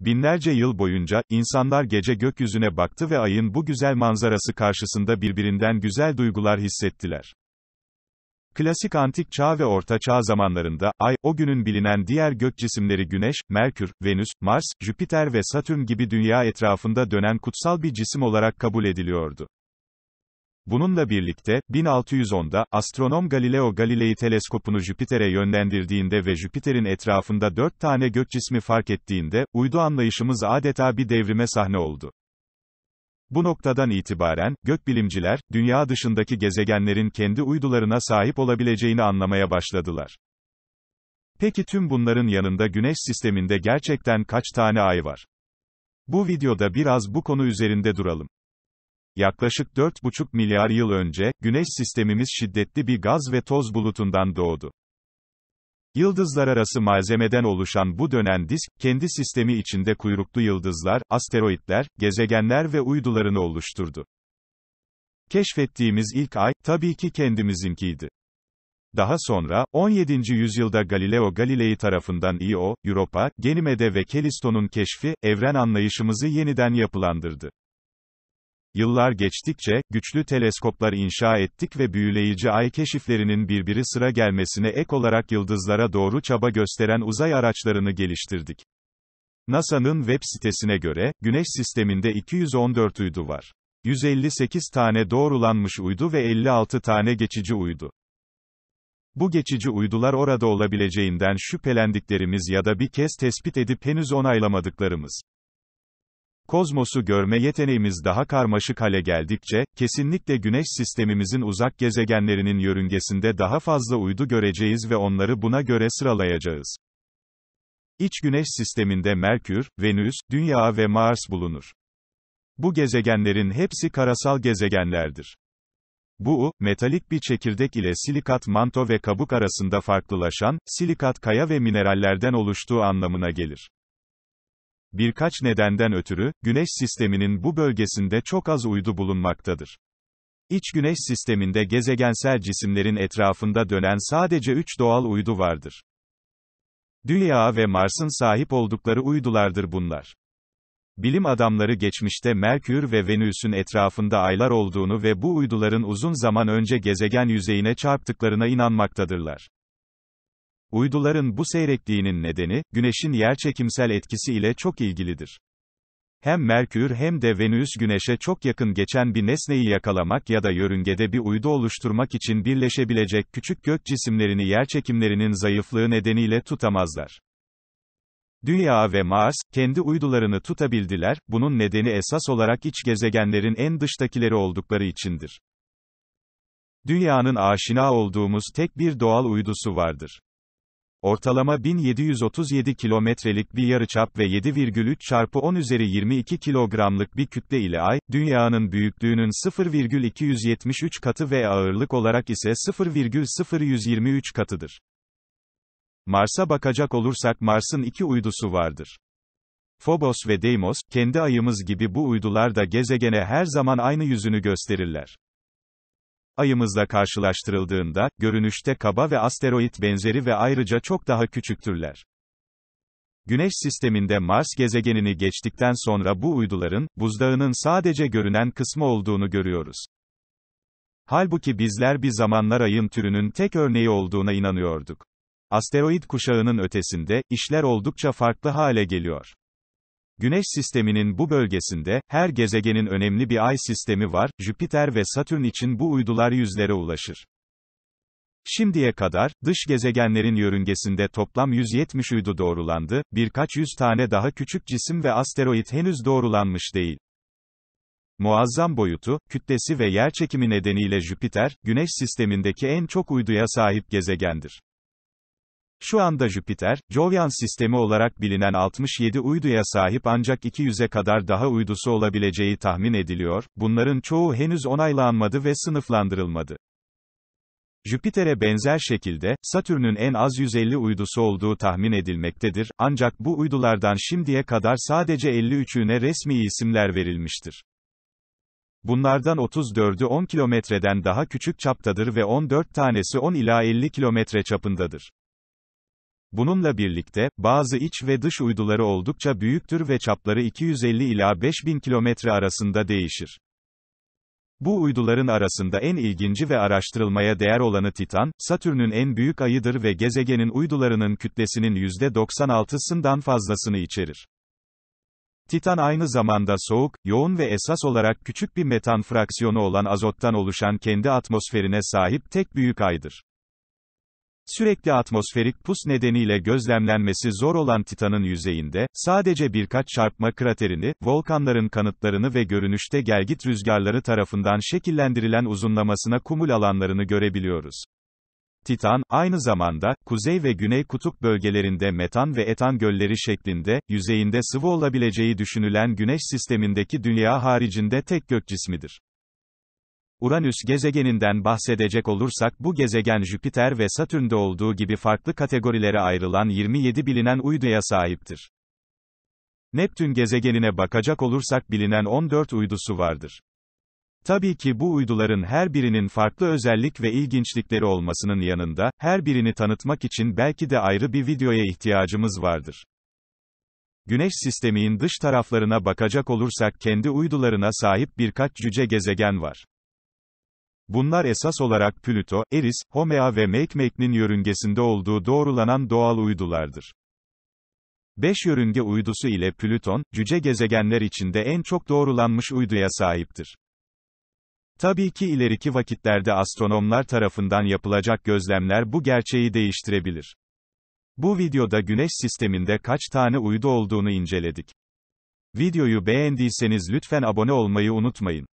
Binlerce yıl boyunca, insanlar gece gökyüzüne baktı ve ayın bu güzel manzarası karşısında birbirinden güzel duygular hissettiler. Klasik antik çağ ve orta çağ zamanlarında, ay, o günün bilinen diğer gök cisimleri Güneş, Merkür, Venüs, Mars, Jüpiter ve Satürn gibi dünya etrafında dönen kutsal bir cisim olarak kabul ediliyordu. Bununla birlikte, 1610'da, astronom Galileo Galilei teleskopunu Jüpiter'e yönlendirdiğinde ve Jüpiter'in etrafında dört tane gök cismi fark ettiğinde, uydu anlayışımız adeta bir devrime sahne oldu. Bu noktadan itibaren, gökbilimciler, dünya dışındaki gezegenlerin kendi uydularına sahip olabileceğini anlamaya başladılar. Peki tüm bunların yanında Güneş sisteminde gerçekten kaç tane ay var? Bu videoda biraz bu konu üzerinde duralım. Yaklaşık 4,5 milyar yıl önce, Güneş sistemimiz şiddetli bir gaz ve toz bulutundan doğdu. Yıldızlar arası malzemeden oluşan bu dönen disk, kendi sistemi içinde kuyruklu yıldızlar, asteroitler, gezegenler ve uydularını oluşturdu. Keşfettiğimiz ilk ay, tabii ki kendimizinkiydi. Daha sonra, 17. yüzyılda Galileo Galilei tarafından Io, Europa, Ganymede ve Kelisto'nun keşfi, evren anlayışımızı yeniden yapılandırdı. Yıllar geçtikçe, güçlü teleskoplar inşa ettik ve büyüleyici ay keşiflerinin birbiri sıra gelmesine ek olarak yıldızlara doğru çaba gösteren uzay araçlarını geliştirdik. NASA'nın web sitesine göre, Güneş sisteminde 214 uydu var. 158 tane doğrulanmış uydu ve 56 tane geçici uydu. Bu geçici uydular orada olabileceğinden şüphelendiklerimiz ya da bir kez tespit edip henüz onaylamadıklarımız. Kozmosu görme yeteneğimiz daha karmaşık hale geldikçe, kesinlikle güneş sistemimizin uzak gezegenlerinin yörüngesinde daha fazla uydu göreceğiz ve onları buna göre sıralayacağız. İç güneş sisteminde Merkür, Venüs, Dünya ve Mars bulunur. Bu gezegenlerin hepsi karasal gezegenlerdir. Bu, metalik bir çekirdek ile silikat manto ve kabuk arasında farklılaşan, silikat kaya ve minerallerden oluştuğu anlamına gelir. Birkaç nedenden ötürü, Güneş sisteminin bu bölgesinde çok az uydu bulunmaktadır. İç Güneş sisteminde gezegensel cisimlerin etrafında dönen sadece 3 doğal uydu vardır. Dünya ve Mars'ın sahip oldukları uydulardır bunlar. Bilim adamları geçmişte Merkür ve Venüs'ün etrafında aylar olduğunu ve bu uyduların uzun zaman önce gezegen yüzeyine çarptıklarına inanmaktadırlar. Uyduların bu seyrekliğinin nedeni, Güneş'in yerçekimsel etkisi ile çok ilgilidir. Hem Merkür hem de Venüs Güneş'e çok yakın geçen bir nesneyi yakalamak ya da yörüngede bir uydu oluşturmak için birleşebilecek küçük gök cisimlerini yerçekimlerinin zayıflığı nedeniyle tutamazlar. Dünya ve Mars, kendi uydularını tutabildiler, bunun nedeni esas olarak iç gezegenlerin en dıştakileri oldukları içindir. Dünyanın aşina olduğumuz tek bir doğal uydusu vardır ortalama 1737 kilometrelik bir yarıçap ve 7,3 çarpı 10 üzeri 22 kilogramlık bir kütle ile Ay, Dünya'nın büyüklüğünün 0,273 katı ve ağırlık olarak ise 0,0123 katıdır. Mars'a bakacak olursak Mars'ın iki uydusu vardır. Phobos ve Deimos, kendi ayımız gibi bu uydular da gezegene her zaman aynı yüzünü gösterirler ayımızla karşılaştırıldığında, görünüşte kaba ve asteroid benzeri ve ayrıca çok daha küçüktürler. Güneş sisteminde Mars gezegenini geçtikten sonra bu uyduların, buzdağının sadece görünen kısmı olduğunu görüyoruz. Halbuki bizler bir zamanlar ayın türünün tek örneği olduğuna inanıyorduk. Asteroid kuşağının ötesinde, işler oldukça farklı hale geliyor. Güneş sisteminin bu bölgesinde, her gezegenin önemli bir ay sistemi var, Jüpiter ve Satürn için bu uydular yüzlere ulaşır. Şimdiye kadar, dış gezegenlerin yörüngesinde toplam 170 uydu doğrulandı, birkaç yüz tane daha küçük cisim ve asteroit henüz doğrulanmış değil. Muazzam boyutu, kütlesi ve yerçekimi nedeniyle Jüpiter, Güneş sistemindeki en çok uyduya sahip gezegendir. Şu anda Jüpiter, Jovian sistemi olarak bilinen 67 uyduya sahip ancak 200'e kadar daha uydusu olabileceği tahmin ediliyor, bunların çoğu henüz onaylanmadı ve sınıflandırılmadı. Jüpiter'e benzer şekilde, Satürn'ün en az 150 uydusu olduğu tahmin edilmektedir, ancak bu uydulardan şimdiye kadar sadece 53'üne resmi isimler verilmiştir. Bunlardan 34'ü 10 kilometreden daha küçük çaptadır ve 14 tanesi 10 ila 50 kilometre çapındadır. Bununla birlikte, bazı iç ve dış uyduları oldukça büyüktür ve çapları 250 ila 5000 kilometre arasında değişir. Bu uyduların arasında en ilginci ve araştırılmaya değer olanı Titan, Satürn'ün en büyük ayıdır ve gezegenin uydularının kütlesinin %96'sından fazlasını içerir. Titan aynı zamanda soğuk, yoğun ve esas olarak küçük bir metan fraksiyonu olan azottan oluşan kendi atmosferine sahip tek büyük aydır. Sürekli atmosferik pus nedeniyle gözlemlenmesi zor olan Titan'ın yüzeyinde, sadece birkaç çarpma kraterini, volkanların kanıtlarını ve görünüşte gelgit rüzgarları tarafından şekillendirilen uzunlamasına kumul alanlarını görebiliyoruz. Titan, aynı zamanda, kuzey ve güney kutup bölgelerinde metan ve etan gölleri şeklinde, yüzeyinde sıvı olabileceği düşünülen güneş sistemindeki dünya haricinde tek gök cismidir. Uranüs gezegeninden bahsedecek olursak bu gezegen Jüpiter ve Satürn'de olduğu gibi farklı kategorilere ayrılan 27 bilinen uyduya sahiptir. Neptün gezegenine bakacak olursak bilinen 14 uydusu vardır. Tabii ki bu uyduların her birinin farklı özellik ve ilginçlikleri olmasının yanında, her birini tanıtmak için belki de ayrı bir videoya ihtiyacımız vardır. Güneş sisteminin dış taraflarına bakacak olursak kendi uydularına sahip birkaç cüce gezegen var. Bunlar esas olarak Plüto, Eris, Homea ve Makemake'nin yörüngesinde olduğu doğrulanan doğal uydulardır. Beş yörünge uydusu ile Plüton, cüce gezegenler içinde en çok doğrulanmış uyduya sahiptir. Tabii ki ileriki vakitlerde astronomlar tarafından yapılacak gözlemler bu gerçeği değiştirebilir. Bu videoda Güneş sisteminde kaç tane uydu olduğunu inceledik. Videoyu beğendiyseniz lütfen abone olmayı unutmayın.